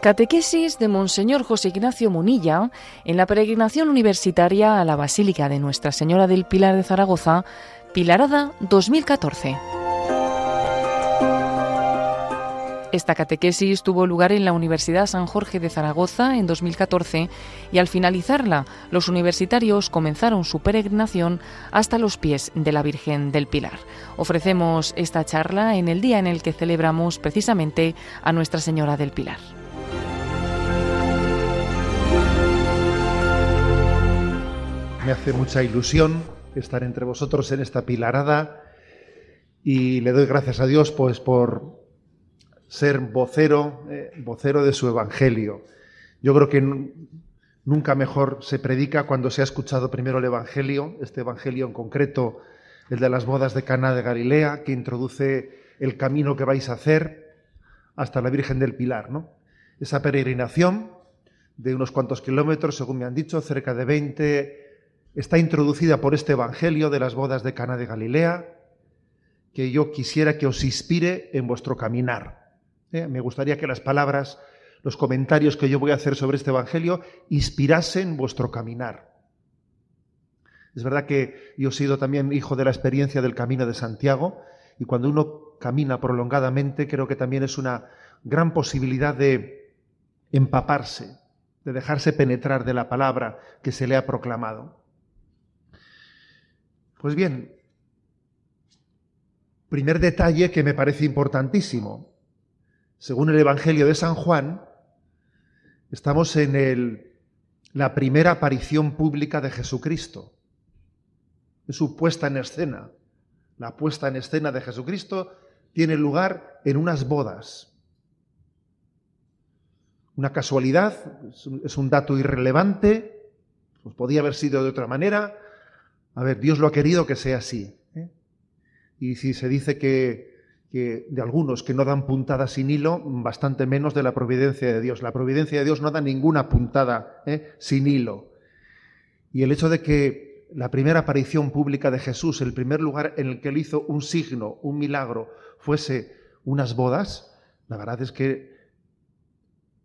Catequesis de Monseñor José Ignacio Munilla en la peregrinación universitaria a la Basílica de Nuestra Señora del Pilar de Zaragoza, Pilarada 2014. Esta catequesis tuvo lugar en la Universidad San Jorge de Zaragoza en 2014 y al finalizarla los universitarios comenzaron su peregrinación hasta los pies de la Virgen del Pilar. Ofrecemos esta charla en el día en el que celebramos precisamente a Nuestra Señora del Pilar. Me hace mucha ilusión estar entre vosotros en esta pilarada y le doy gracias a Dios pues por ser vocero, eh, vocero de su evangelio. Yo creo que nunca mejor se predica cuando se ha escuchado primero el evangelio, este evangelio en concreto, el de las bodas de Cana de Galilea, que introduce el camino que vais a hacer hasta la Virgen del Pilar, ¿no? Esa peregrinación de unos cuantos kilómetros, según me han dicho, cerca de 20 está introducida por este Evangelio de las bodas de Cana de Galilea, que yo quisiera que os inspire en vuestro caminar. ¿eh? Me gustaría que las palabras, los comentarios que yo voy a hacer sobre este Evangelio inspirasen vuestro caminar. Es verdad que yo he sido también hijo de la experiencia del Camino de Santiago y cuando uno camina prolongadamente creo que también es una gran posibilidad de empaparse, de dejarse penetrar de la palabra que se le ha proclamado. Pues bien, primer detalle que me parece importantísimo. Según el Evangelio de San Juan, estamos en la primera aparición pública de Jesucristo. Es su puesta en escena. La puesta en escena de Jesucristo tiene lugar en unas bodas. Una casualidad, es un dato irrelevante, pues podía haber sido de otra manera, a ver, Dios lo ha querido que sea así. ¿eh? Y si se dice que, de algunos que no dan puntada sin hilo, bastante menos de la providencia de Dios. La providencia de Dios no da ninguna puntada ¿eh? sin hilo. Y el hecho de que la primera aparición pública de Jesús, el primer lugar en el que él hizo un signo, un milagro, fuese unas bodas, la verdad es que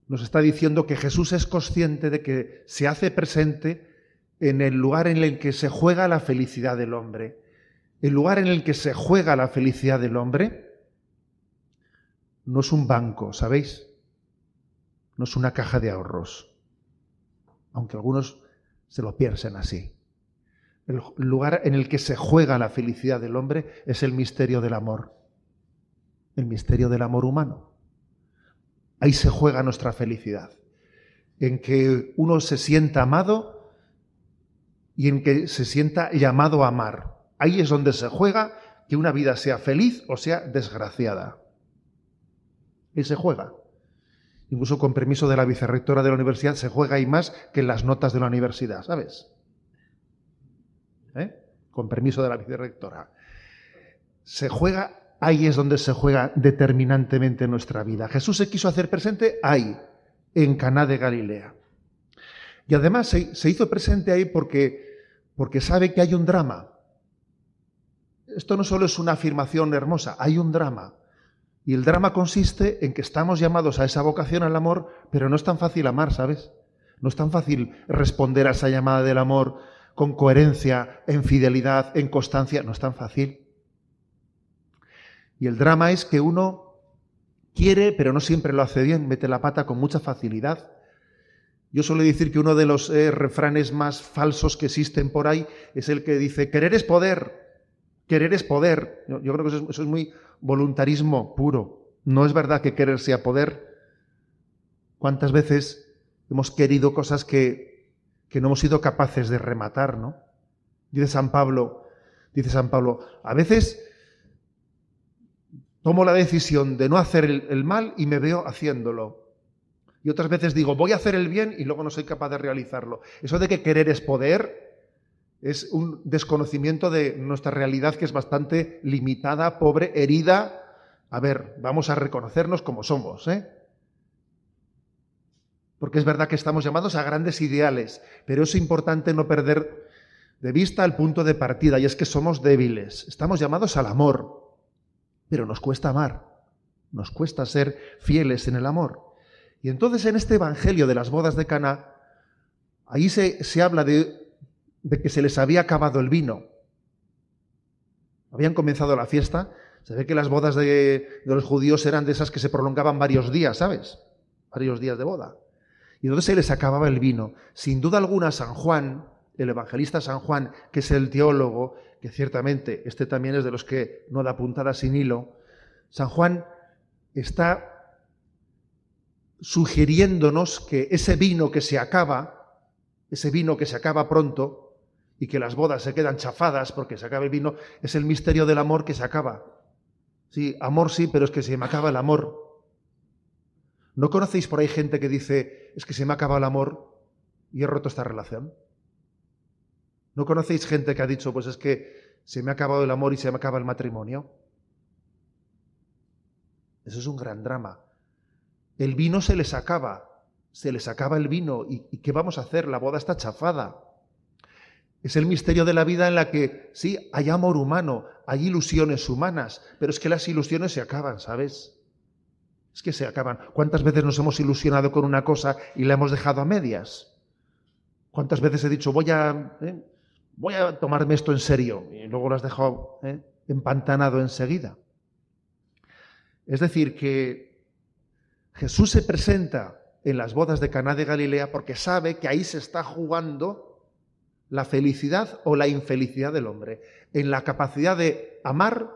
nos está diciendo que Jesús es consciente de que se hace presente en el lugar en el que se juega la felicidad del hombre. El lugar en el que se juega la felicidad del hombre no es un banco, ¿sabéis? No es una caja de ahorros, aunque algunos se lo piensen así. El lugar en el que se juega la felicidad del hombre es el misterio del amor, el misterio del amor humano. Ahí se juega nuestra felicidad, en que uno se sienta amado y en que se sienta llamado a amar. Ahí es donde se juega que una vida sea feliz o sea desgraciada. Y se juega. Incluso con permiso de la vicerrectora de la universidad se juega ahí más que en las notas de la universidad, ¿sabes? ¿Eh? Con permiso de la vicerrectora. Se juega, ahí es donde se juega determinantemente nuestra vida. Jesús se quiso hacer presente ahí, en Caná de Galilea. Y además se, hizo presente ahí porque, porque sabe que hay un drama. Esto no solo es una afirmación hermosa, hay un drama. Y el drama consiste en que estamos llamados a esa vocación al amor, pero no es tan fácil amar, ¿sabes? No es tan fácil responder a esa llamada del amor con coherencia, en fidelidad, en constancia. No es tan fácil. Y el drama es que uno quiere, pero no siempre lo hace bien, mete la pata con mucha facilidad yo suelo decir que uno de los eh, refranes más falsos que existen por ahí es el que dice, querer es poder, querer es poder. Yo, creo que eso es, muy voluntarismo puro. No es verdad que querer sea poder. ¿Cuántas veces hemos querido cosas que, que no hemos sido capaces de rematar, no? Dice San Pablo, dice San Pablo, a veces tomo la decisión de no hacer el mal y me veo haciéndolo. Y otras veces digo, voy a hacer el bien y luego no soy capaz de realizarlo. Eso de que querer es poder es un desconocimiento de nuestra realidad que es bastante limitada, pobre, herida. A ver, vamos a reconocernos como somos, ¿eh? Porque es verdad que estamos llamados a grandes ideales, pero es importante no perder de vista el punto de partida, y es que somos débiles. Estamos llamados al amor, pero nos cuesta amar, nos cuesta ser fieles en el amor. Y entonces en este Evangelio de las bodas de Cana, ahí se, habla de, que se les había acabado el vino. Habían comenzado la fiesta. Se ve que las bodas de, de, los judíos eran de esas que se prolongaban varios días, ¿sabes? Varios días de boda. Y entonces se les acababa el vino. Sin duda alguna, San Juan, el evangelista San Juan, que es el teólogo, que ciertamente este también es de los que no da puntada sin hilo, San Juan está sugiriéndonos que ese vino que se acaba, ese vino que se acaba pronto y que las bodas se quedan chafadas porque se acaba el vino, es el misterio del amor que se acaba. Sí, amor sí, pero es que se me acaba el amor. ¿No conocéis por ahí gente que dice, es que se me acaba el amor y he roto esta relación? ¿No conocéis gente que ha dicho, pues es que se me ha acabado el amor y se me acaba el matrimonio? Eso es un gran drama. El vino se les acaba, se les acaba el vino. ¿Y, qué vamos a hacer? La boda está chafada. Es el misterio de la vida en la que, sí, hay amor humano, hay ilusiones humanas, pero es que las ilusiones se acaban, ¿sabes? Es que se acaban. ¿Cuántas veces nos hemos ilusionado con una cosa y la hemos dejado a medias? ¿Cuántas veces he dicho, voy a, eh, voy a tomarme esto en serio? Y luego lo has dejado eh, empantanado enseguida. Es decir, que Jesús se presenta en las bodas de Caná de Galilea porque sabe que ahí se está jugando la felicidad o la infelicidad del hombre, en la capacidad de amar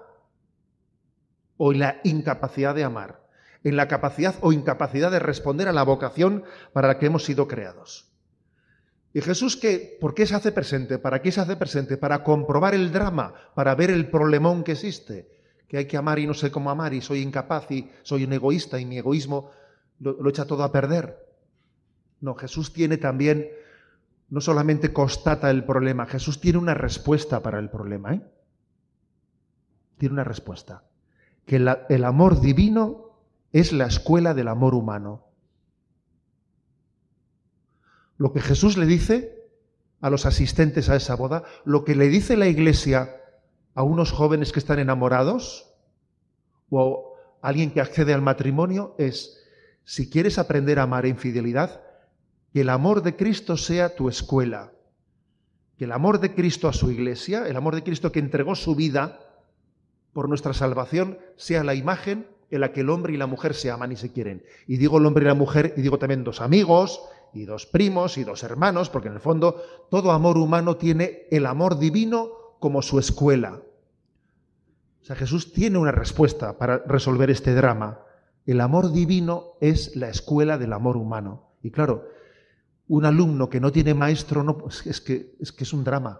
o en la incapacidad de amar, en la capacidad o incapacidad de responder a la vocación para la que hemos sido creados. ¿Y Jesús qué? ¿Por qué se hace presente? ¿Para qué se hace presente? Para comprobar el drama, para ver el problemón que existe que hay que amar y no sé cómo amar y soy incapaz y soy un egoísta y mi egoísmo lo, echa todo a perder. No, Jesús tiene también, no solamente constata el problema, Jesús tiene una respuesta para el problema. ¿eh? Tiene una respuesta. Que el amor divino es la escuela del amor humano. Lo que Jesús le dice a los asistentes a esa boda, lo que le dice la iglesia a unos jóvenes que están enamorados o alguien que accede al matrimonio es, si quieres aprender a amar en fidelidad, que el amor de Cristo sea tu escuela, que el amor de Cristo a su iglesia, el amor de Cristo que entregó su vida por nuestra salvación, sea la imagen en la que el hombre y la mujer se aman y se quieren. Y digo el hombre y la mujer, y digo también dos amigos, y dos primos, y dos hermanos, porque en el fondo todo amor humano tiene el amor divino como su escuela sea, Jesús tiene una respuesta para resolver este drama. El amor divino es la escuela del amor humano. Y claro, un alumno que no tiene maestro es, que, es un drama.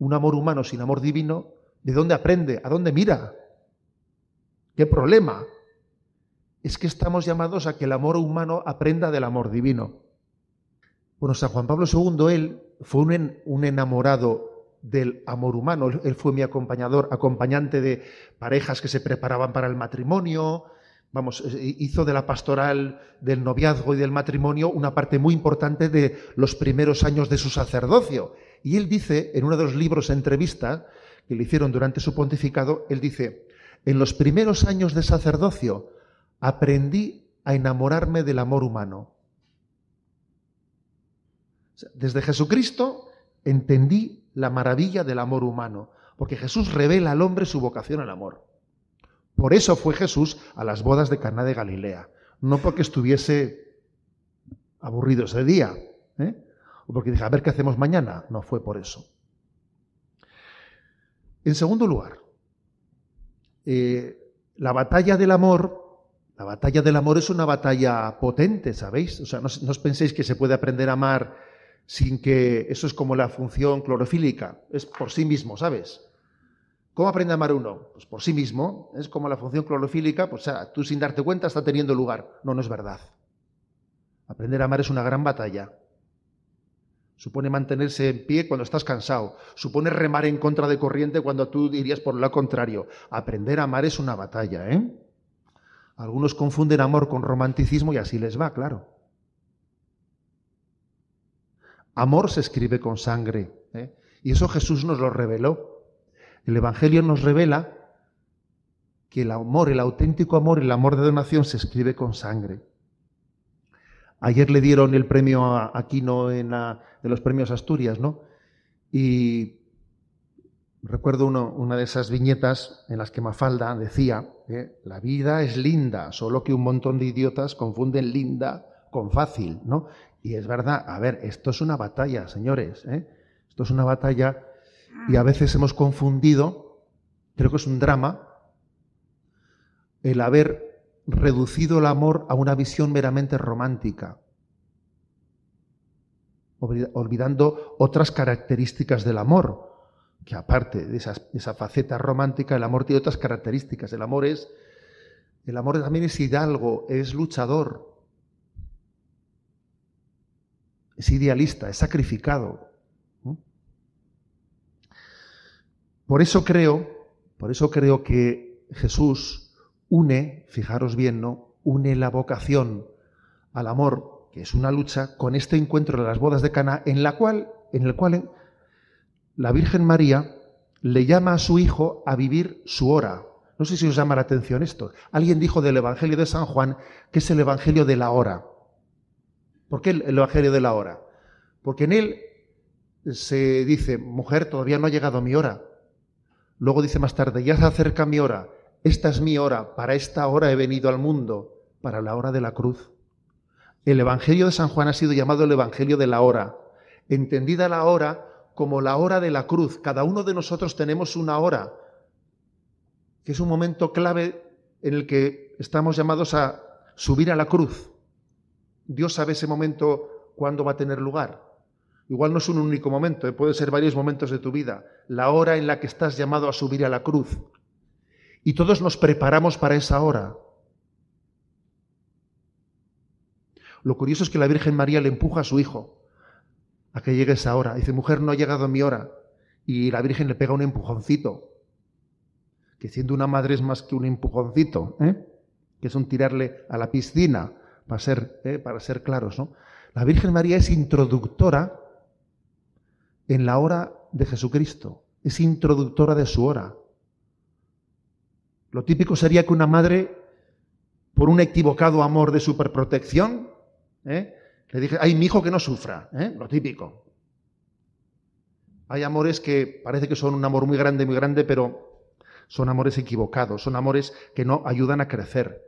Un amor humano sin amor divino, ¿de dónde aprende? ¿A dónde mira? ¿Qué problema? Es que estamos llamados a que el amor humano aprenda del amor divino. Bueno, San Juan Pablo II, él fue un, un enamorado del amor humano. Él fue mi acompañador, acompañante de parejas que se preparaban para el matrimonio. Vamos, eh, eh, hizo de la pastoral del noviazgo y del matrimonio una parte muy importante de los primeros años de su sacerdocio. Y él dice, en uno de los libros entrevista que le hicieron durante su pontificado, él dice, en los primeros años de sacerdocio aprendí a enamorarme del amor humano. Desde Jesucristo entendí la maravilla del amor humano, porque Jesús revela al hombre su vocación al amor. Por eso fue Jesús a las bodas de Caná de Galilea, no porque estuviese aburrido ese día, ¿eh? o porque dije, a ver qué hacemos mañana, no fue por eso. En segundo lugar, eh, la batalla del amor la batalla del amor es una batalla potente, ¿sabéis? O sea, no, os penséis que se puede aprender a amar sin que eso es como la función clorofílica, es por sí mismo, ¿sabes? ¿Cómo aprende a amar uno? Pues por sí mismo, es como la función clorofílica, pues o sea, tú sin darte cuenta está teniendo lugar. No, no es verdad. Aprender a amar es una gran batalla. Supone mantenerse en pie cuando estás cansado. Supone remar en contra de corriente cuando tú dirías por lo contrario. Aprender a amar es una batalla, ¿eh? Algunos confunden amor con romanticismo y así les va, claro. Amor se escribe con sangre. ¿eh? Y eso Jesús nos lo reveló. El Evangelio nos revela que el amor, el auténtico amor, el amor de donación se escribe con sangre. Ayer le dieron el premio a Aquino de los premios Asturias, ¿no? Y recuerdo una de esas viñetas en las que Mafalda decía, ¿eh? la vida es linda, solo que un montón de idiotas confunden linda con fácil, ¿no? Y es verdad, a ver, esto es una batalla, señores. ¿eh? Esto es una batalla y a veces hemos confundido, creo que es un drama, el haber reducido el amor a una visión meramente romántica, olvidando otras características del amor, que aparte de, esa faceta romántica, el amor tiene otras características. El amor es, el amor también es hidalgo, es luchador, es idealista, es sacrificado. Por eso creo, por eso creo que Jesús une, fijaros bien, ¿no? Une la vocación al amor, que es una lucha, con este encuentro de las bodas de Cana, en la cual, en el cual ¿eh? la Virgen María le llama a su hijo a vivir su hora. No sé si os llama la atención esto. Alguien dijo del Evangelio de San Juan que es el Evangelio de la hora. ¿Por qué el Evangelio de la hora? Porque en él se dice, mujer, todavía no ha llegado mi hora. Luego dice más tarde, ya se acerca mi hora, esta es mi hora, para esta hora he venido al mundo, para la hora de la cruz. El Evangelio de San Juan ha sido llamado el Evangelio de la hora, entendida la hora como la hora de la cruz. Cada uno de nosotros tenemos una hora, que es un momento clave en el que estamos llamados a subir a la cruz Dios sabe ese momento cuándo va a tener lugar. Igual no es un único momento, eh, puede ser varios momentos de tu vida, la hora en la que estás llamado a subir a la cruz. Y todos nos preparamos para esa hora. Lo curioso es que la Virgen María le empuja a su hijo a que llegue esa hora. Dice, mujer, no ha llegado mi hora. Y la Virgen le pega un empujoncito. Que siendo una madre es más que un empujoncito, ¿eh? que es un tirarle a la piscina para ser, eh, para ser claros, ¿no? La Virgen María es introductora en la hora de Jesucristo, es introductora de su hora. Lo típico sería que una madre, por un equivocado amor de superprotección, ¿eh? le dije, ay, mi hijo que no sufra, ¿eh? lo típico. Hay amores que parece que son un amor muy grande, muy grande, pero son amores equivocados, son amores que no ayudan a crecer,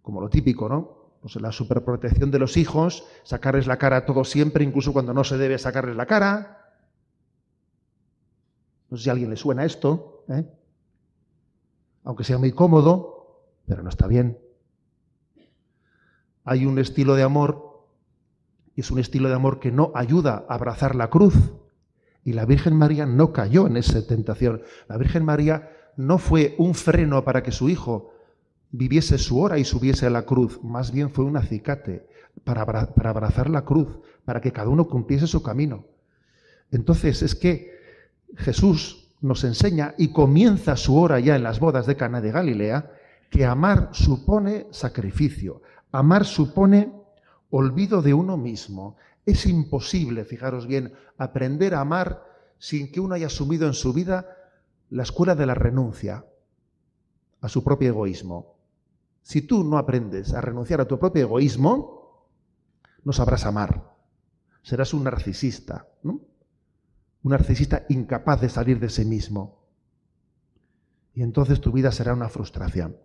como lo típico, ¿no? Pues, la superprotección de los hijos, sacarles la cara a todos siempre, incluso cuando no se debe sacarles la cara. No sé si a alguien le suena esto, ¿eh? aunque sea muy cómodo, pero no está bien. Hay un estilo de amor, y es un estilo de amor que no ayuda a abrazar la cruz. Y la Virgen María no cayó en esa tentación. La Virgen María no fue un freno para que su hijo viviese su hora y subiese a la cruz, más bien fue un acicate para, abrazar la cruz, para que cada uno cumpliese su camino. Entonces es que Jesús nos enseña y comienza su hora ya en las bodas de Cana de Galilea, que amar supone sacrificio, amar supone olvido de uno mismo. Es imposible, fijaros bien, aprender a amar sin que uno haya asumido en su vida la escuela de la renuncia a su propio egoísmo. Si tú no aprendes a renunciar a tu propio egoísmo, no sabrás amar. Serás un narcisista, ¿no? Un narcisista incapaz de salir de sí mismo. Y entonces tu vida será una frustración.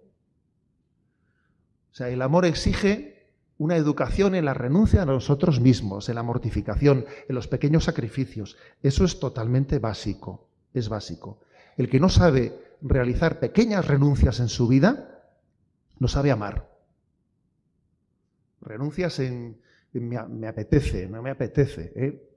O sea, el amor exige una educación en la renuncia a nosotros mismos, en la mortificación, en los pequeños sacrificios. Eso es totalmente básico, es básico. El que no sabe realizar pequeñas renuncias en su vida, no sabe amar. Renuncias en, me, apetece, no me apetece. ¿eh?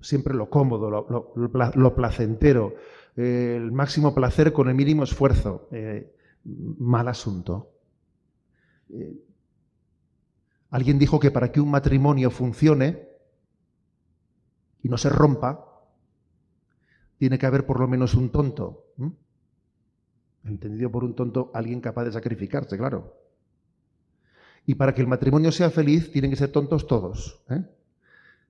Siempre lo cómodo, lo, placentero, eh, el máximo placer con el mínimo esfuerzo. Eh, mal asunto. alguien dijo que para que un matrimonio funcione y no se rompa, tiene que haber por lo menos un tonto. Entendido por un tonto, alguien capaz de sacrificarse, claro. Y para que el matrimonio sea feliz, tienen que ser tontos todos. ¿eh?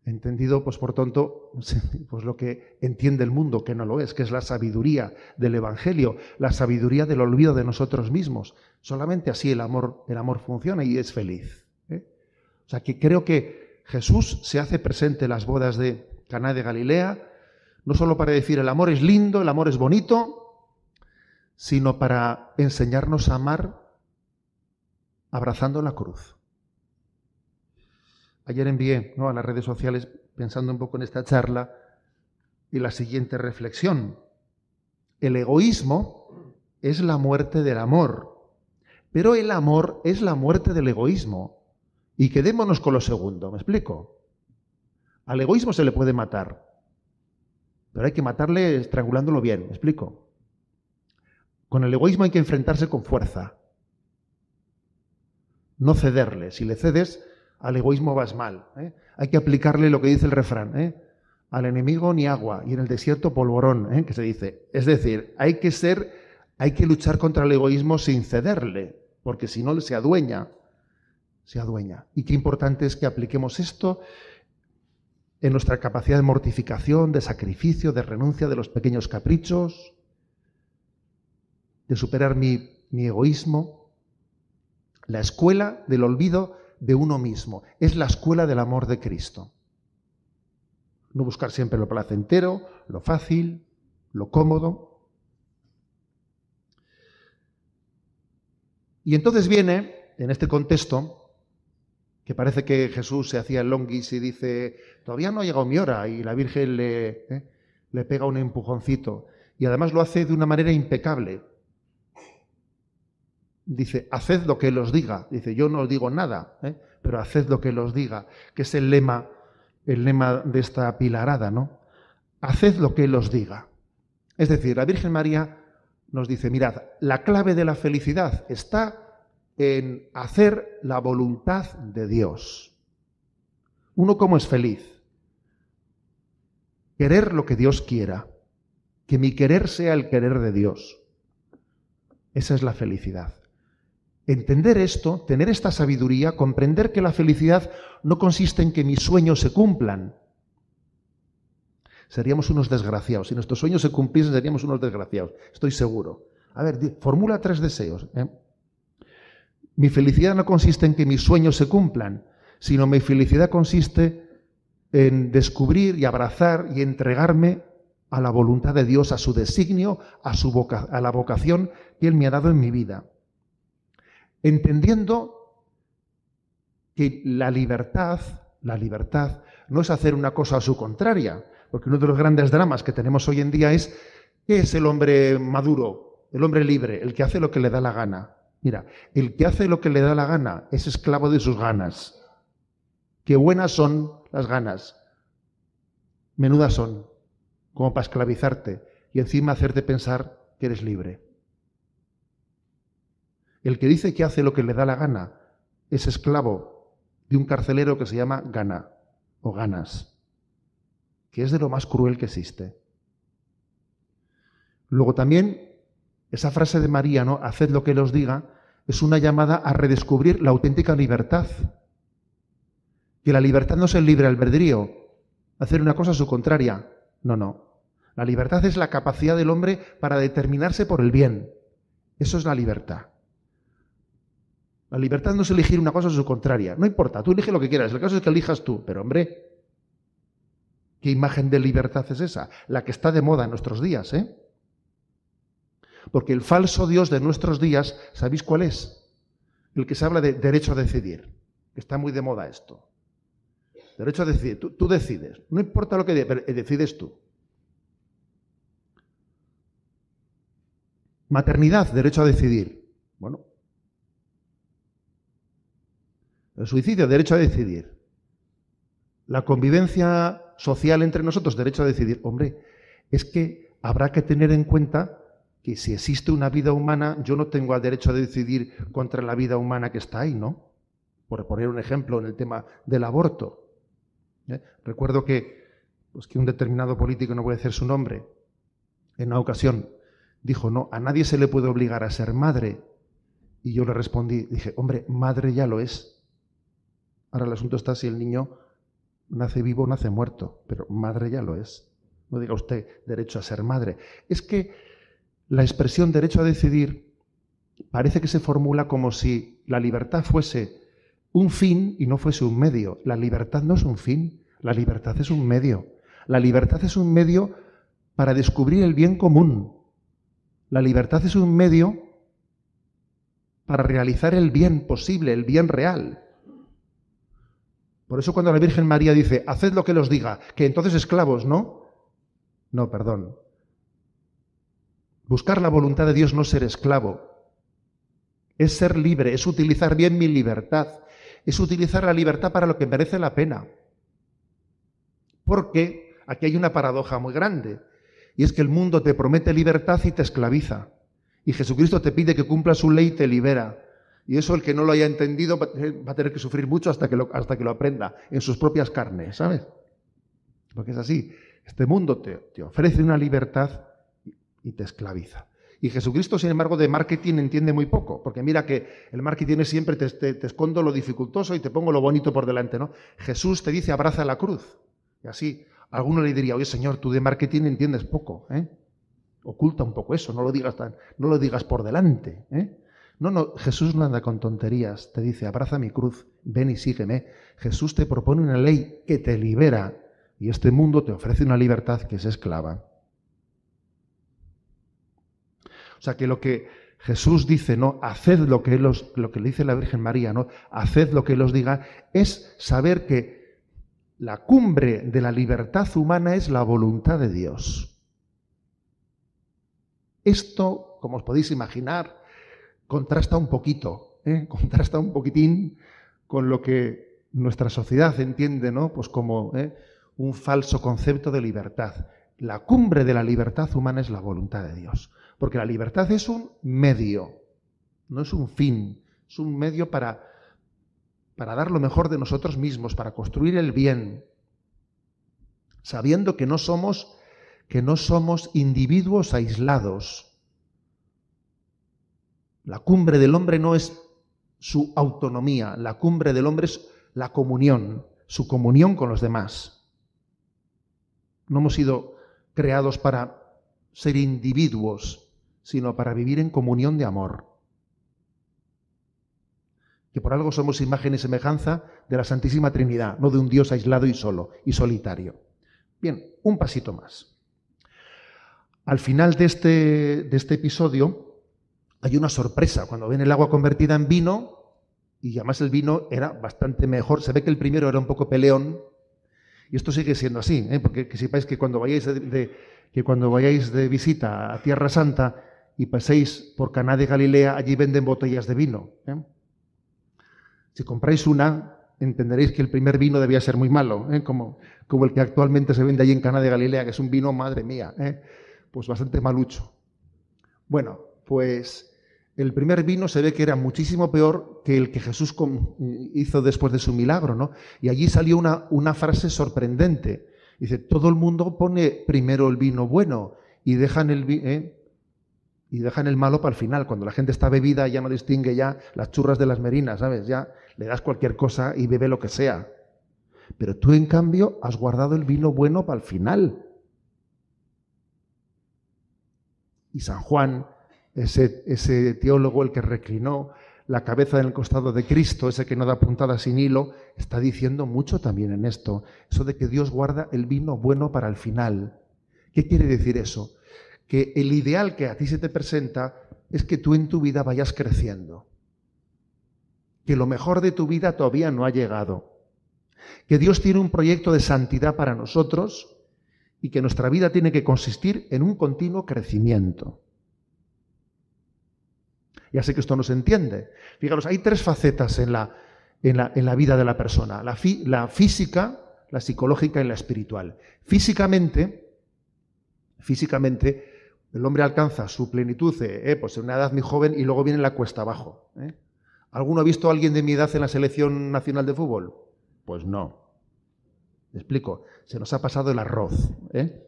Entendido, pues por tonto, pues lo que entiende el mundo, que no lo es, que es la sabiduría del Evangelio, la sabiduría del olvido de nosotros mismos. Solamente así el amor, el amor funciona y es feliz. ¿eh? O sea que creo que Jesús se hace presente en las bodas de Caná de Galilea, no solo para decir el amor es lindo, el amor es bonito, sino para enseñarnos a amar abrazando la cruz. Ayer envié ¿no? a las redes sociales, pensando un poco en esta charla, y la siguiente reflexión. El egoísmo es la muerte del amor, pero el amor es la muerte del egoísmo. Y quedémonos con lo segundo, ¿me explico? Al egoísmo se le puede matar, pero hay que matarle estrangulándolo bien, ¿me explico? Con el egoísmo hay que enfrentarse con fuerza. No cederle. Si le cedes, al egoísmo vas mal. ¿eh? Hay que aplicarle lo que dice el refrán. ¿eh? Al enemigo ni agua y en el desierto polvorón, ¿eh? que se dice. Es decir, hay que ser, hay que luchar contra el egoísmo sin cederle, porque si no se adueña, se adueña. Y qué importante es que apliquemos esto en nuestra capacidad de mortificación, de sacrificio, de renuncia de los pequeños caprichos, de superar mi, egoísmo. La escuela del olvido de uno mismo. Es la escuela del amor de Cristo. No buscar siempre lo placentero, lo fácil, lo cómodo. Y entonces viene, en este contexto, que parece que Jesús se hacía el longis y dice, todavía no ha llegado mi hora, y la Virgen le, eh, le pega un empujoncito. Y además lo hace de una manera impecable dice, haced lo que los diga. Dice, yo no os digo nada, ¿eh? pero haced lo que los diga, que es el lema, el lema de esta pilarada, ¿no? Haced lo que los diga. Es decir, la Virgen María nos dice, mirad, la clave de la felicidad está en hacer la voluntad de Dios. Uno cómo es feliz. Querer lo que Dios quiera. Que mi querer sea el querer de Dios. Esa es la felicidad. Entender esto, tener esta sabiduría, comprender que la felicidad no consiste en que mis sueños se cumplan. Seríamos unos desgraciados. Si nuestros sueños se cumpliesen, seríamos unos desgraciados. Estoy seguro. A ver, formula tres deseos. ¿eh? Mi felicidad no consiste en que mis sueños se cumplan, sino mi felicidad consiste en descubrir y abrazar y entregarme a la voluntad de Dios, a su designio, a, su a la vocación que Él me ha dado en mi vida entendiendo que la libertad, la libertad no es hacer una cosa a su contraria, porque uno de los grandes dramas que tenemos hoy en día es ¿qué es el hombre maduro, el hombre libre, el que hace lo que le da la gana? Mira, el que hace lo que le da la gana es esclavo de sus ganas. Qué buenas son las ganas. Menudas son, como para esclavizarte y encima hacerte pensar que eres libre. El que dice que hace lo que le da la gana es esclavo de un carcelero que se llama Gana o Ganas, que es de lo más cruel que existe. Luego también esa frase de María, ¿no? Haced lo que os diga, es una llamada a redescubrir la auténtica libertad. Que la libertad no es el libre albedrío, hacer una cosa a su contraria. No, no. La libertad es la capacidad del hombre para determinarse por el bien. Eso es la libertad. La libertad no es elegir una cosa o su contraria. No importa, tú elige lo que quieras. El caso es que elijas tú. Pero hombre, ¿qué imagen de libertad es esa? La que está de moda en nuestros días, ¿eh? Porque el falso Dios de nuestros días, ¿sabéis cuál es? El que se habla de derecho a decidir. Está muy de moda esto. Derecho a decidir. Tú, decides. No importa lo que eh, decides tú. Maternidad, derecho a decidir. Bueno, el suicidio, derecho a decidir. La convivencia social entre nosotros, derecho a decidir. Hombre, es que habrá que tener en cuenta que si existe una vida humana, yo no tengo el derecho a decidir contra la vida humana que está ahí, ¿no? Por poner un ejemplo en el tema del aborto. ¿eh? Recuerdo que, pues que un determinado político, no voy a decir su nombre, en una ocasión dijo, no, a nadie se le puede obligar a ser madre. Y yo le respondí, dije, hombre, madre ya lo es. Ahora el asunto está si el niño nace vivo o nace muerto, pero madre ya lo es. No diga usted derecho a ser madre. Es que la expresión derecho a decidir parece que se formula como si la libertad fuese un fin y no fuese un medio. La libertad no es un fin, la libertad es un medio. La libertad es un medio para descubrir el bien común. La libertad es un medio para realizar el bien posible, el bien real. Por eso cuando la Virgen María dice, haced lo que los diga, que entonces esclavos, ¿no? No, perdón. Buscar la voluntad de Dios no ser esclavo, es ser libre, es utilizar bien mi libertad, es utilizar la libertad para lo que merece la pena. Porque aquí hay una paradoja muy grande, y es que el mundo te promete libertad y te esclaviza. Y Jesucristo te pide que cumpla su ley y te libera. Y eso el que no lo haya entendido eh, va a tener que sufrir mucho hasta que lo, hasta que lo aprenda en sus propias carnes, ¿sabes? Porque es así. Este mundo te, ofrece una libertad y te esclaviza. Y Jesucristo, sin embargo, de marketing entiende muy poco, porque mira que el marketing siempre te, escondo lo dificultoso y te pongo lo bonito por delante, ¿no? Jesús te dice abraza la cruz. Y así, alguno le diría, oye Señor, tú de marketing entiendes poco, ¿eh? Oculta un poco eso, no lo digas, tan, no lo digas por delante, ¿eh? No, no, Jesús no anda con tonterías. Te dice, abraza mi cruz, ven y sígueme. Jesús te propone una ley que te libera y este mundo te ofrece una libertad que es esclava. O sea que lo que Jesús dice, no, haced lo que, lo que le dice la Virgen María, no, haced lo que los diga, es saber que la cumbre de la libertad humana es la voluntad de Dios. Esto, como os podéis imaginar, contrasta un poquito, ¿eh? contrasta un poquitín con lo que nuestra sociedad entiende, ¿no? Pues como ¿eh? un falso concepto de libertad. La cumbre de la libertad humana es la voluntad de Dios, porque la libertad es un medio, no es un fin, es un medio para, para dar lo mejor de nosotros mismos, para construir el bien, sabiendo que no somos que no somos individuos aislados, la cumbre del hombre no es su autonomía, la cumbre del hombre es la comunión, su comunión con los demás. No hemos sido creados para ser individuos, sino para vivir en comunión de amor. Que por algo somos imagen y semejanza de la Santísima Trinidad, no de un Dios aislado y solo y solitario. Bien, un pasito más. Al final de este, de este episodio, hay una sorpresa. Cuando ven el agua convertida en vino, y además el vino era bastante mejor, se ve que el primero era un poco peleón, y esto sigue siendo así, ¿eh? porque que sepáis que cuando, vayáis de, que cuando vayáis de visita a Tierra Santa y paséis por Caná de Galilea, allí venden botellas de vino. ¿eh? Si compráis una, entenderéis que el primer vino debía ser muy malo, ¿eh? como, como el que actualmente se vende allí en Caná de Galilea, que es un vino, madre mía, pues bastante malucho. Bueno, pues el primer vino se ve que era muchísimo peor que el que Jesús hizo después de su milagro, ¿no? Y allí salió una, frase sorprendente. Dice, todo el mundo pone primero el vino bueno y dejan el, ¿eh? y dejan el malo para el final. Cuando la gente está bebida ya no distingue ya las churras de las merinas, ¿sabes? Ya le das cualquier cosa y bebe lo que sea. Pero tú, en cambio, has guardado el vino bueno para el final. Y San Juan ese, ese teólogo, el que reclinó la cabeza en el costado de Cristo, ese que no da puntada sin hilo, está diciendo mucho también en esto, eso de que Dios guarda el vino bueno para el final. ¿Qué quiere decir eso? Que el ideal que a ti se te presenta es que tú en tu vida vayas creciendo, que lo mejor de tu vida todavía no ha llegado, que Dios tiene un proyecto de santidad para nosotros y que nuestra vida tiene que consistir en un continuo crecimiento. Ya sé que esto no se entiende. Fijaros, hay tres facetas en la, en la, vida de la persona. La, física, la psicológica y la espiritual. Físicamente, físicamente, el hombre alcanza su plenitud eh, eh, pues en una edad muy joven y luego viene la cuesta abajo. Eh. ¿Alguno ha visto a alguien de mi edad en la selección nacional de fútbol? Pues no. explico, se nos ha pasado el arroz. ¿eh?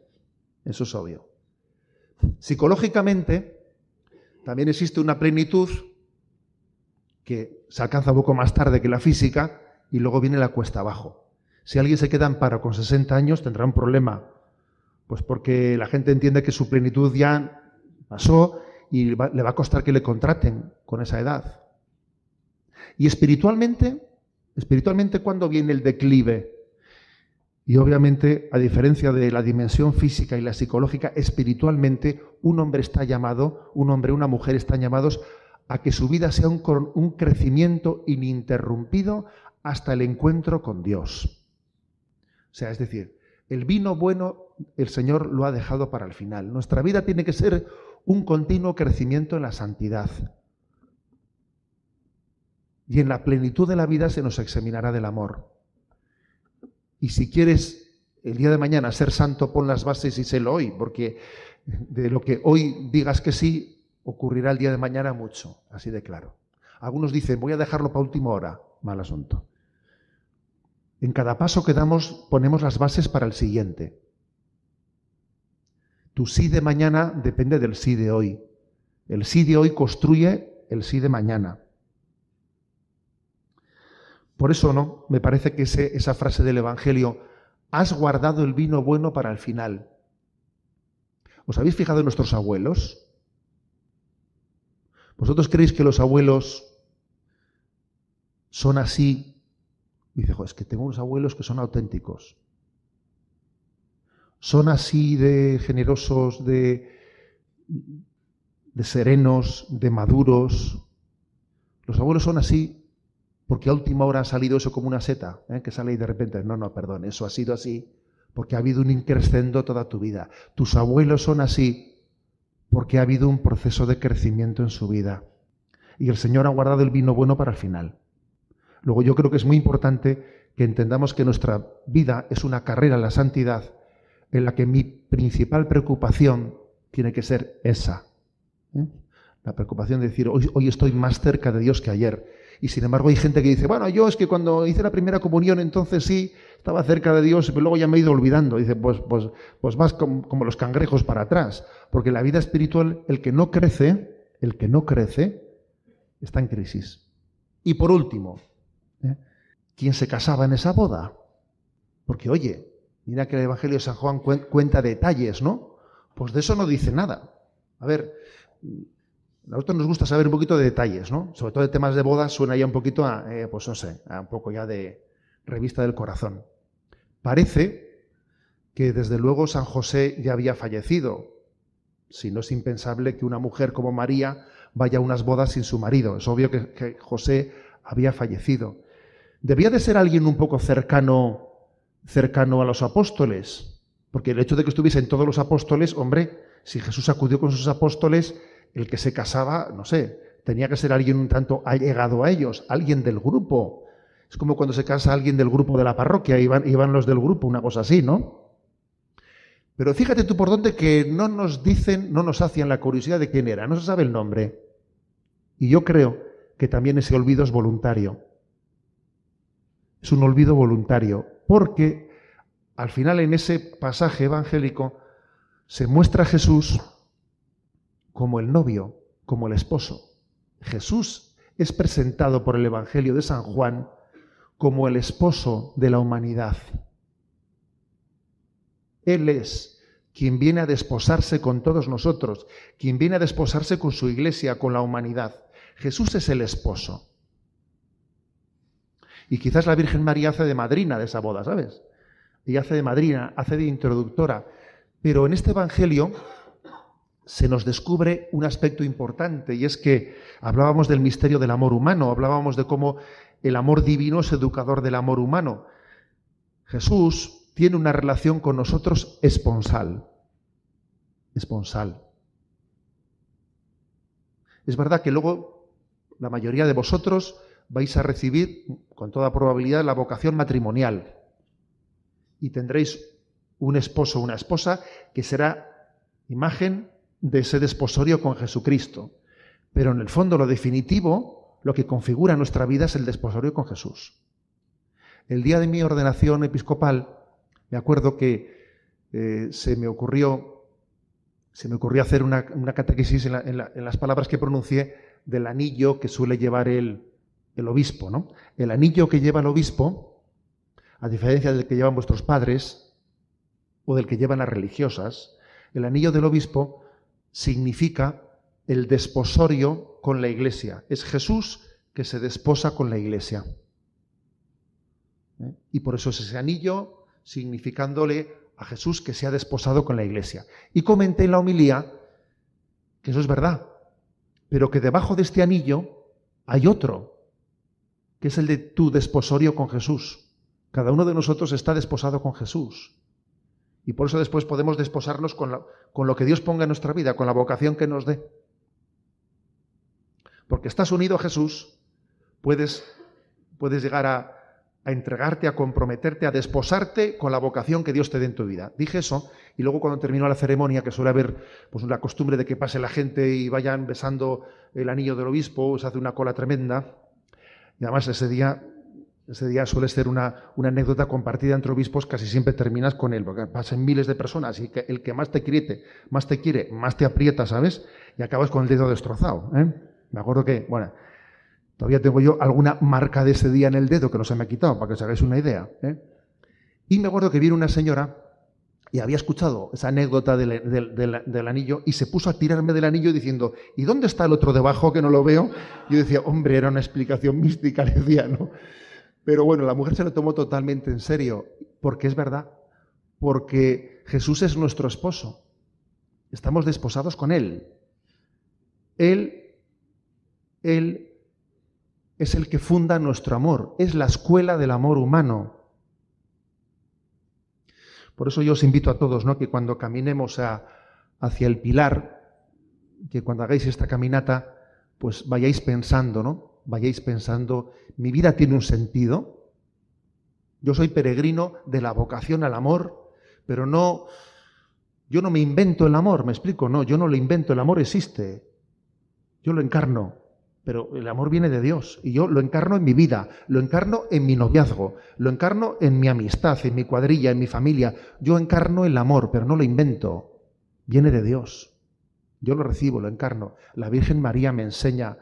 Eso es obvio. Psicológicamente, también existe una plenitud que se alcanza un poco más tarde que la física y luego viene la cuesta abajo. Si alguien se queda en paro con 60 años tendrá un problema, pues porque la gente entiende que su plenitud ya pasó y le va a costar que le contraten con esa edad. Y espiritualmente, espiritualmente ¿cuándo viene el declive? Y obviamente, a diferencia de la dimensión física y la psicológica, espiritualmente un hombre está llamado, un hombre, una mujer están llamados a que su vida sea un, un crecimiento ininterrumpido hasta el encuentro con Dios. O sea, es decir, el vino bueno el Señor lo ha dejado para el final. Nuestra vida tiene que ser un continuo crecimiento en la santidad. Y en la plenitud de la vida se nos examinará del amor. Y si quieres el día de mañana ser santo, pon las bases y sélo hoy, porque de lo que hoy digas que sí, ocurrirá el día de mañana mucho, así de claro. Algunos dicen, voy a dejarlo para última hora, mal asunto. En cada paso que damos ponemos las bases para el siguiente. Tu sí de mañana depende del sí de hoy. El sí de hoy construye el sí de mañana. Por eso no, me parece que esa frase del Evangelio, has guardado el vino bueno para el final. ¿Os habéis fijado en nuestros abuelos? ¿Vosotros creéis que los abuelos son así? Y dice, es que tengo unos abuelos que son auténticos. Son así de generosos, de, de serenos, de maduros. Los abuelos son así porque a última hora ha salido eso como una seta, ¿eh? que sale y de repente, no, no, perdón, eso ha sido así, porque ha habido un increscendo toda tu vida. Tus abuelos son así, porque ha habido un proceso de crecimiento en su vida. Y el Señor ha guardado el vino bueno para el final. Luego yo creo que es muy importante que entendamos que nuestra vida es una carrera a la santidad en la que mi principal preocupación tiene que ser esa. ¿eh? La preocupación de decir, hoy estoy más cerca de Dios que ayer y sin embargo hay gente que dice, bueno, yo es que cuando hice la primera comunión entonces sí estaba cerca de Dios, pero luego ya me he ido olvidando. Dice, pues, pues, pues vas como, los cangrejos para atrás. Porque la vida espiritual, el que no crece, el que no crece, está en crisis. Y por último, ¿eh? ¿quién se casaba en esa boda? Porque oye, mira que el Evangelio de San Juan cuenta detalles, ¿no? Pues de eso no dice nada. A ver, a nosotros nos gusta saber un poquito de detalles, ¿no? Sobre todo de temas de bodas suena ya un poquito a, eh, pues no sé, a un poco ya de revista del corazón. Parece que desde luego San José ya había fallecido, si no es impensable que una mujer como María vaya a unas bodas sin su marido. Es obvio que, José había fallecido. Debía de ser alguien un poco cercano, cercano a los apóstoles, porque el hecho de que estuviesen todos los apóstoles, hombre, si Jesús acudió con sus apóstoles, el que se casaba, no sé, tenía que ser alguien un tanto allegado a ellos, alguien del grupo. Es como cuando se casa alguien del grupo de la parroquia, iban, iban los del grupo, una cosa así, ¿no? Pero fíjate tú por dónde que no nos dicen, no nos hacían la curiosidad de quién era, no se sabe el nombre. Y yo creo que también ese olvido es voluntario. Es un olvido voluntario, porque al final en ese pasaje evangélico se muestra Jesús como el novio, como el esposo. Jesús es presentado por el Evangelio de San Juan como el esposo de la humanidad. Él es quien viene a desposarse con todos nosotros, quien viene a desposarse con su iglesia, con la humanidad. Jesús es el esposo. Y quizás la Virgen María hace de madrina de esa boda, ¿sabes? Y hace de madrina, hace de introductora. Pero en este Evangelio se nos descubre un aspecto importante y es que hablábamos del misterio del amor humano, hablábamos de cómo el amor divino es educador del amor humano. Jesús tiene una relación con nosotros esponsal. Esponsal. Es verdad que luego la mayoría de vosotros vais a recibir con toda probabilidad la vocación matrimonial y tendréis un esposo o una esposa que será imagen de ese desposorio con Jesucristo. Pero en el fondo, lo definitivo, lo que configura nuestra vida es el desposorio con Jesús. El día de mi ordenación episcopal, me acuerdo que eh, se me ocurrió se me ocurrió hacer una, una en, las palabras que pronuncié del anillo que suele llevar el, el obispo. ¿no? El anillo que lleva el obispo, a diferencia del que llevan vuestros padres o del que llevan las religiosas, el anillo del obispo significa el desposorio con la iglesia. Es Jesús que se desposa con la iglesia. ¿Eh? Y por eso es ese anillo significándole a Jesús que se ha desposado con la iglesia. Y comenté en la homilía que eso es verdad, pero que debajo de este anillo hay otro, que es el de tu desposorio con Jesús. Cada uno de nosotros está desposado con Jesús. Y por eso después podemos desposarnos con, con lo que Dios ponga en nuestra vida, con la vocación que nos dé. Porque estás unido a Jesús, puedes, puedes llegar a, entregarte, a comprometerte, a desposarte con la vocación que Dios te dé en tu vida. Dije eso y luego cuando terminó la ceremonia, que suele haber pues costumbre de que pase la gente y vayan besando el anillo del obispo, se hace una cola tremenda. Y además ese día ese día suele ser una, anécdota compartida entre obispos, casi siempre terminas con él, porque pasan miles de personas y que el que más te quiere, más te quiere, más te aprieta, ¿sabes? Y acabas con el dedo destrozado. ¿eh? Me acuerdo que, bueno, todavía tengo yo alguna marca de ese día en el dedo que no se me ha quitado, para que os hagáis una idea. ¿eh? Y me acuerdo que vino una señora y había escuchado esa anécdota del, anillo y se puso a tirarme del anillo diciendo, ¿y dónde está el otro debajo que no lo veo? Yo decía, hombre, era una explicación mística, le decía, ¿no? Pero bueno, la mujer se lo tomó totalmente en serio, porque es verdad, porque Jesús es nuestro esposo. Estamos desposados con Él. Él, Él es el que funda nuestro amor, es la escuela del amor humano. Por eso yo os invito a todos, ¿no? Que cuando caminemos hacia el pilar, que cuando hagáis esta caminata, pues vayáis pensando, ¿no? vayáis pensando, mi vida tiene un sentido. Yo soy peregrino de la vocación al amor, pero no, yo no me invento el amor, me explico, no, yo no lo invento, el amor existe, yo lo encarno, pero el amor viene de Dios y yo lo encarno en mi vida, lo encarno en mi noviazgo, lo encarno en mi amistad, en mi cuadrilla, en mi familia, yo encarno el amor, pero no lo invento, viene de Dios, yo lo recibo, lo encarno. La Virgen María me enseña,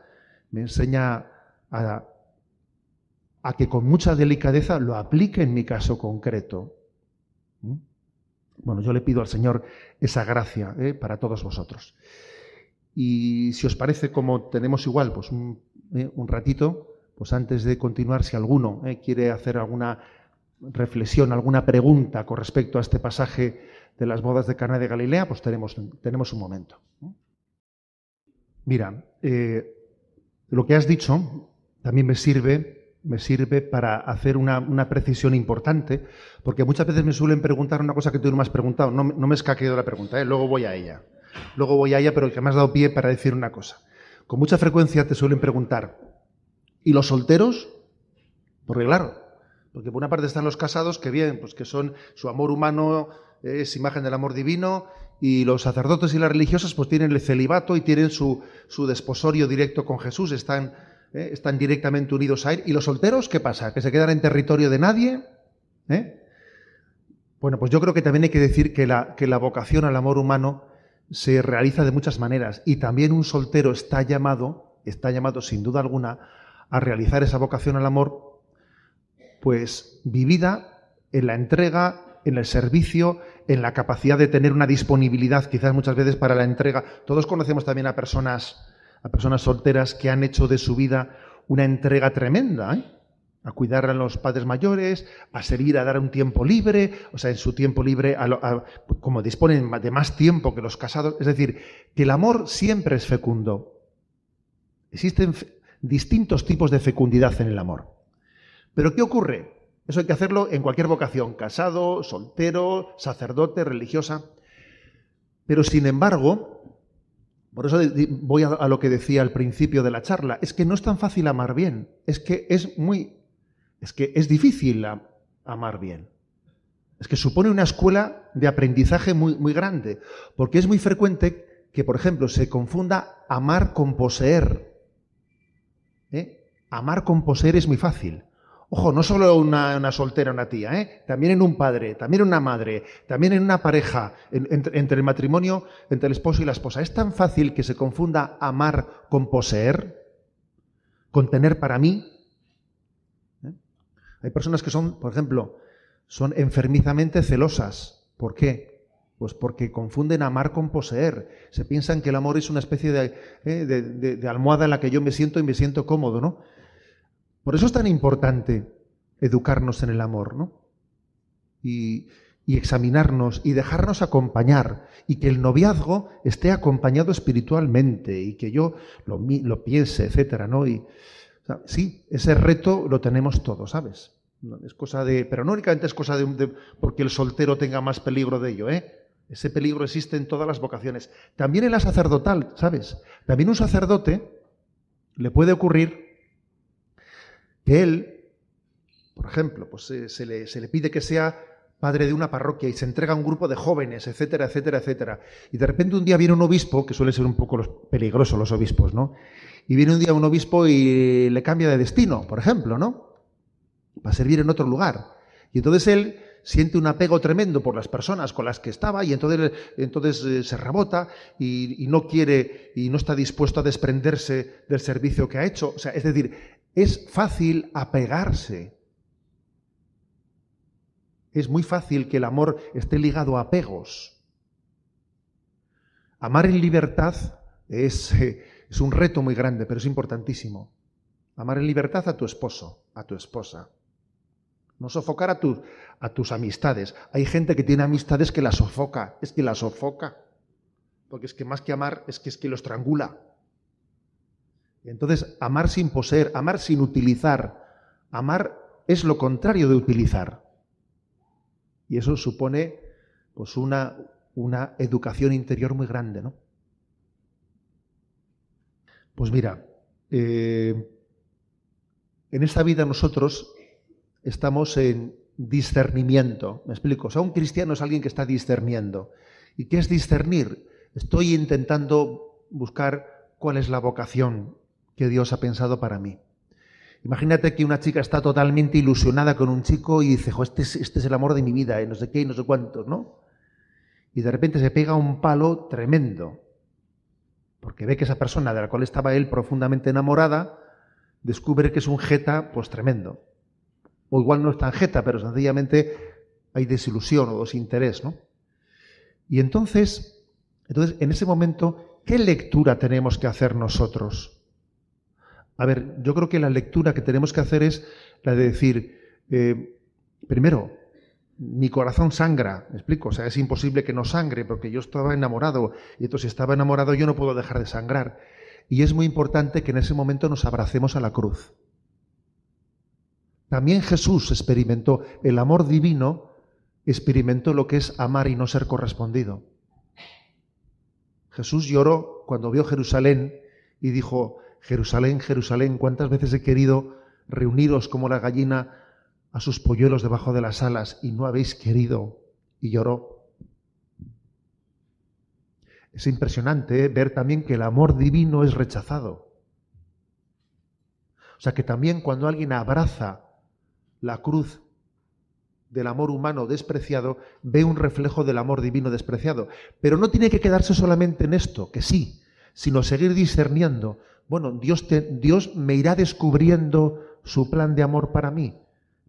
me enseña a, que con mucha delicadeza lo aplique en mi caso concreto. Bueno, yo le pido al Señor esa gracia ¿eh? para todos vosotros. Y si os parece, como tenemos igual pues un, ¿eh? ratito, pues antes de continuar, si alguno ¿eh? quiere hacer alguna reflexión, alguna pregunta con respecto a este pasaje de las bodas de Caná de Galilea, pues tenemos, tenemos un momento. Mira, lo que has dicho también me sirve, me sirve para hacer una, precisión importante, porque muchas veces me suelen preguntar una cosa que tú no me has preguntado. No, me escaqueo de la pregunta, ¿eh? luego voy a ella. Luego voy a ella, pero que me has dado pie para decir una cosa. Con mucha frecuencia te suelen preguntar, ¿y los solteros? Porque claro, porque por una parte están los casados, que bien, pues que son su amor humano es imagen del amor divino, y los sacerdotes y las religiosas pues tienen el celibato y tienen su, su desposorio directo con Jesús, están ¿eh? están directamente unidos a él. ¿Y los solteros qué pasa? ¿Que se quedan en territorio de nadie? ¿Eh? Bueno, pues yo creo que también hay que decir que la, que la vocación al amor humano se realiza de muchas maneras y también un soltero está llamado, está llamado sin duda alguna, a realizar esa vocación al amor, pues vivida en la entrega, en el servicio, en la capacidad de tener una disponibilidad quizás muchas veces para la entrega. Todos conocemos también a personas a personas solteras que han hecho de su vida una entrega tremenda, ¿eh? a cuidar a los padres mayores, a servir, a dar un tiempo libre, o sea, en su tiempo libre, como disponen de más tiempo que los casados. Es decir, que el amor siempre es fecundo. Existen distintos tipos de fecundidad en el amor. Pero ¿qué ocurre? Eso hay que hacerlo en cualquier vocación, casado, soltero, sacerdote, religiosa. Pero sin embargo, por eso voy a, lo que decía al principio de la charla. Es que no es tan fácil amar bien. Es que es muy. Es que es difícil amar bien. Es que supone una escuela de aprendizaje muy, muy grande. Porque es muy frecuente que, por ejemplo, se confunda amar con poseer. ¿eh? Amar con poseer es muy fácil. Ojo, no solo una, soltera, una tía, ¿eh? también en un padre, también en una madre, también en una pareja, entre, el matrimonio, entre el esposo y la esposa. ¿Es tan fácil que se confunda amar con poseer? ¿Con tener para mí? ¿eh? Hay personas que son, por ejemplo, son enfermizamente celosas. ¿Por qué? Pues porque confunden amar con poseer. Se piensan que el amor es una especie de, ¿eh? almohada en la que yo me siento y me siento cómodo, ¿no? Por eso es tan importante educarnos en el amor, ¿no? Y, examinarnos y dejarnos acompañar y que el noviazgo esté acompañado espiritualmente y que yo lo, lo piense, etcétera, ¿no? Y sí, ese reto lo tenemos todos, ¿sabes? es cosa de, pero no únicamente es cosa de, de, porque el soltero tenga más peligro de ello, ¿eh? Ese peligro existe en todas las vocaciones, también en la sacerdotal, ¿sabes? También un sacerdote le puede ocurrir que él, por ejemplo, pues eh, se, le, se le pide que sea padre de una parroquia y se entrega a un grupo de jóvenes, etcétera, etcétera, etcétera. Y de repente un día viene un obispo, que suele ser un poco los, peligroso los obispos, ¿no? Y viene un día un obispo y le cambia de destino, por ejemplo, ¿no? Para servir en otro lugar. Y entonces él siente un apego tremendo por las personas con las que estaba y entonces, entonces eh, se rebota y no quiere y no está dispuesto a desprenderse del servicio que ha hecho. O sea, es decir, es fácil apegarse. Es muy fácil que el amor esté ligado a apegos. Amar en libertad es, es un reto muy grande, pero es importantísimo. Amar en libertad a tu esposo, a tu esposa. No sofocar a, a tus amistades. Hay gente que tiene amistades que la sofoca, es que la sofoca. Porque es que más que amar, es que es que lo estrangula. Entonces, amar sin poseer, amar sin utilizar, amar es lo contrario de utilizar. Y eso supone pues una, educación interior muy grande, Pues mira, eh, en esta vida nosotros estamos en discernimiento. Me explico. O un cristiano es alguien que está discerniendo. ¿Y qué es discernir? Estoy intentando buscar cuál es la vocación que Dios ha pensado para mí. Imagínate que una chica está totalmente ilusionada con un chico y dice, jo, este, es, este el amor de mi vida, y eh, no sé qué, y no sé cuánto. ¿no? Y de repente se pega un palo tremendo, porque ve que esa persona de la cual estaba él profundamente enamorada, descubre que es un jeta, pues tremendo. O igual no es tan jeta, pero sencillamente hay desilusión o desinterés, ¿no? Y entonces, entonces, en ese momento, ¿qué lectura tenemos que hacer nosotros? A ver, yo creo que la lectura que tenemos que hacer es la de decir, eh, primero, mi corazón sangra, ¿me explico? O sea, es imposible que no sangre porque yo estaba enamorado y entonces si estaba enamorado yo no puedo dejar de sangrar. Y es muy importante que en ese momento nos abracemos a la cruz. También Jesús experimentó el amor divino, experimentó lo que es amar y no ser correspondido. Jesús lloró cuando vio Jerusalén y dijo, Jerusalén, Jerusalén, cuántas veces he querido reuniros como la gallina a sus polluelos debajo de las alas y no habéis querido. Y lloró. Es impresionante ¿eh? ver también que el amor divino es rechazado. O sea que también cuando alguien abraza la cruz del amor humano despreciado, ve un reflejo del amor divino despreciado. Pero no tiene que quedarse solamente en esto, que sí, sino seguir discerniendo bueno, Dios, me irá descubriendo su plan de amor para mí,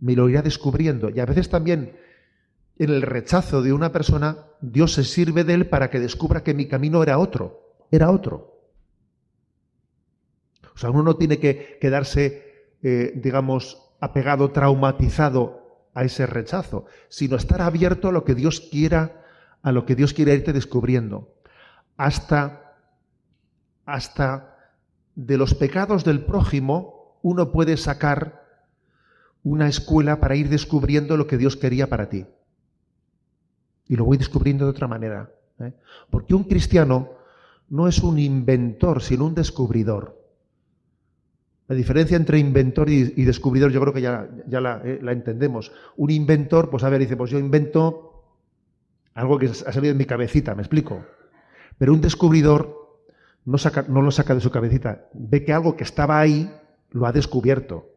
me lo irá descubriendo. Y a veces también en el rechazo de una persona, Dios se sirve de él para que descubra que mi camino era otro, era otro. O sea, uno no tiene que quedarse, eh, digamos, apegado, traumatizado a ese rechazo, sino estar abierto a lo que Dios quiera, a lo que Dios quiera irte descubriendo. Hasta, hasta de los pecados del prójimo uno puede sacar una escuela para ir descubriendo lo que Dios quería para ti. Y lo voy descubriendo de otra manera. ¿eh? Porque un cristiano no es un inventor, sino un descubridor. La diferencia entre inventor y, descubridor yo creo que ya, ya eh, la, entendemos. Un inventor, pues a ver, dice, pues yo invento algo que ha salido de mi cabecita, me explico. Pero un descubridor no, lo saca de su cabecita, ve que algo que estaba ahí lo ha descubierto.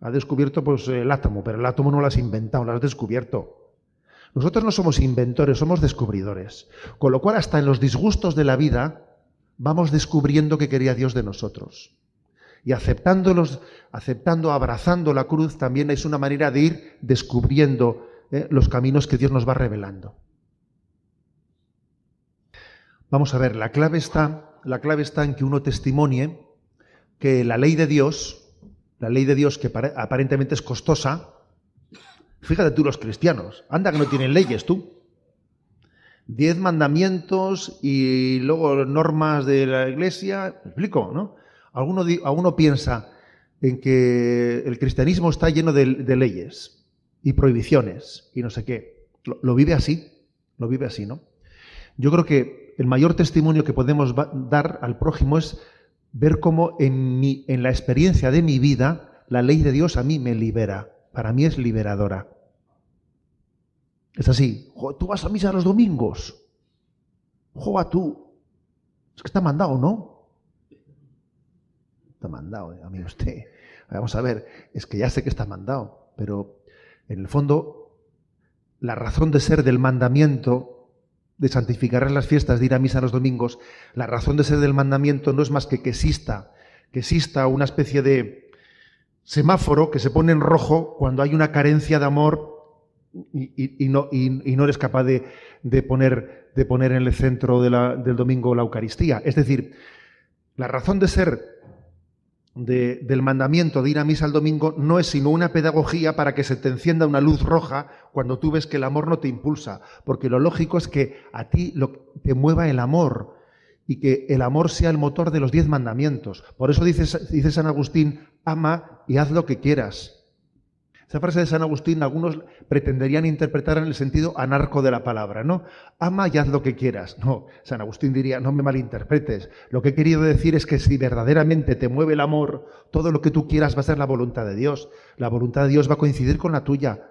Ha descubierto pues, el átomo, pero el átomo no lo has inventado, lo has descubierto. Nosotros no somos inventores, somos descubridores. Con lo cual, hasta en los disgustos de la vida, vamos descubriendo qué quería Dios de nosotros. Y aceptándolos, aceptando, abrazando la cruz, también es una manera de ir descubriendo eh, los caminos que Dios nos va revelando. Vamos a ver, la clave está la clave está en que uno testimonie que la ley de Dios, la ley de Dios que aparentemente es costosa, fíjate tú los cristianos, anda que no tienen leyes tú. Diez mandamientos y luego normas de la iglesia, ¿me explico, ¿no? Alguno, piensa en que el cristianismo está lleno de, leyes y prohibiciones y no sé qué. lo vive así, lo vive así, ¿no? Yo creo que el mayor testimonio que podemos dar al prójimo es ver cómo en, la experiencia de mi vida la ley de Dios a mí me libera. Para mí es liberadora. Es así. Tú vas a misa los domingos. Joa tú. Es que está mandado, ¿no? Está mandado, a eh, amigo usted. Vamos a ver, es que ya sé que está mandado, pero en el fondo la razón de ser del mandamiento de santificar las fiestas, de ir a misa los domingos, la razón de ser del mandamiento no es más que que exista, que exista una especie de semáforo que se pone en rojo cuando hay una carencia de amor y, no, eres capaz de, poner, en el centro del domingo la Eucaristía. Es decir, la razón de ser del mandamiento de ir a misa el domingo no es sino una pedagogía para que se te encienda una luz roja cuando tú ves que el amor no te impulsa, porque lo lógico es que a ti lo, te mueva el amor y que el amor sea el motor de los diez mandamientos. Por eso dice, dice San Agustín, ama y haz lo que quieras. Esa frase de San Agustín algunos pretenderían interpretar en el sentido anarco de la palabra, ¿no? Ama y haz lo que quieras. No, San Agustín diría, no me malinterpretes. Lo que he querido decir es que si verdaderamente te mueve el amor, todo lo que tú quieras va a ser la voluntad de Dios. La voluntad de Dios va a coincidir con la tuya.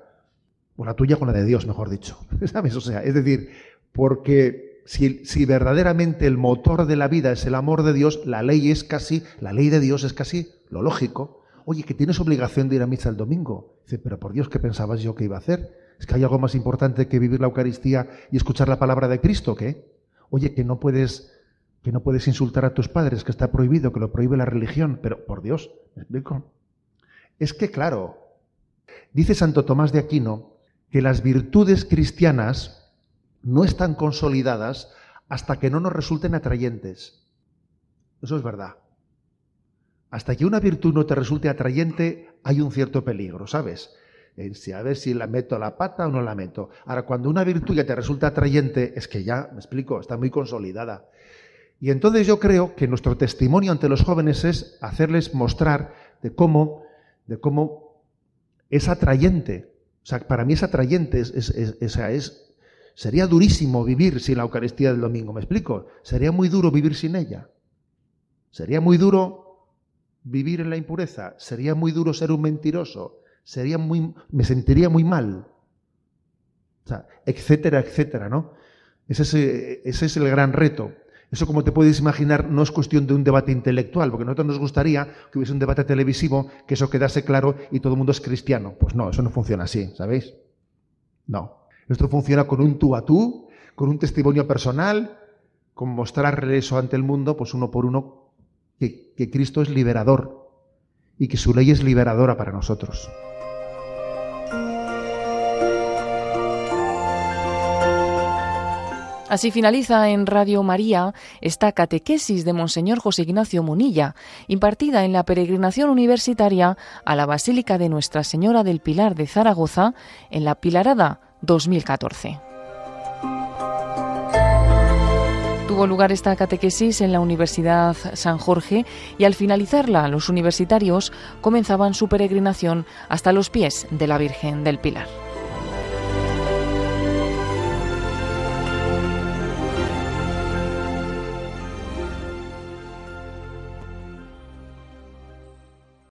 O la tuya con la de Dios, mejor dicho. ¿Sabes? O sea, es decir, porque si, si verdaderamente el motor de la vida es el amor de Dios, la ley es casi, la ley de Dios es casi lo lógico oye, que tienes obligación de ir a misa el domingo. Dice, pero por Dios, ¿qué pensabas yo que iba a hacer? ¿Es que hay algo más importante que vivir la Eucaristía y escuchar la palabra de Cristo, qué? Oye, que no puedes que no puedes insultar a tus padres, que está prohibido, que lo prohíbe la religión, pero por Dios, ¿me explico? Es que claro, dice Santo Tomás de Aquino que las virtudes cristianas no están consolidadas hasta que no nos resulten atrayentes. Eso es verdad. Hasta que una virtud no te resulte atrayente, hay un cierto peligro, ¿sabes? Eh, a ver si la meto la pata o no la meto. Ahora, cuando una virtud ya te resulta atrayente, es que ya, me explico, está muy consolidada. Y entonces yo creo que nuestro testimonio ante los jóvenes es hacerles mostrar de cómo, de cómo es atrayente. O sea, para mí es atrayente, es, sería durísimo vivir sin la Eucaristía del domingo, ¿me explico? Sería muy duro vivir sin ella. Sería muy duro vivir en la impureza. Sería muy duro ser un mentiroso. Sería muy, me sentiría muy mal. etcétera, etcétera, ¿no? Ese es, eh, ese es el gran reto. Eso, como te puedes imaginar, no es cuestión de un debate intelectual, porque a nosotros nos gustaría que hubiese un debate televisivo, que eso quedase claro y todo el mundo es cristiano. Pues no, eso no funciona así, ¿sabéis? No. Esto funciona con un tú a tú, con un testimonio personal, con mostrar eso ante el mundo, pues uno por uno, que, Cristo es liberador y que su ley es liberadora para nosotros. Así finaliza en Radio María esta catequesis de Monseñor José Ignacio Munilla, impartida en la peregrinación universitaria a la Basílica de Nuestra Señora del Pilar de Zaragoza en la Pilarada 2014. Tuvo lugar esta catequesis en la Universidad San Jorge y al finalizarla los universitarios comenzaban su peregrinación hasta los pies de la Virgen del Pilar.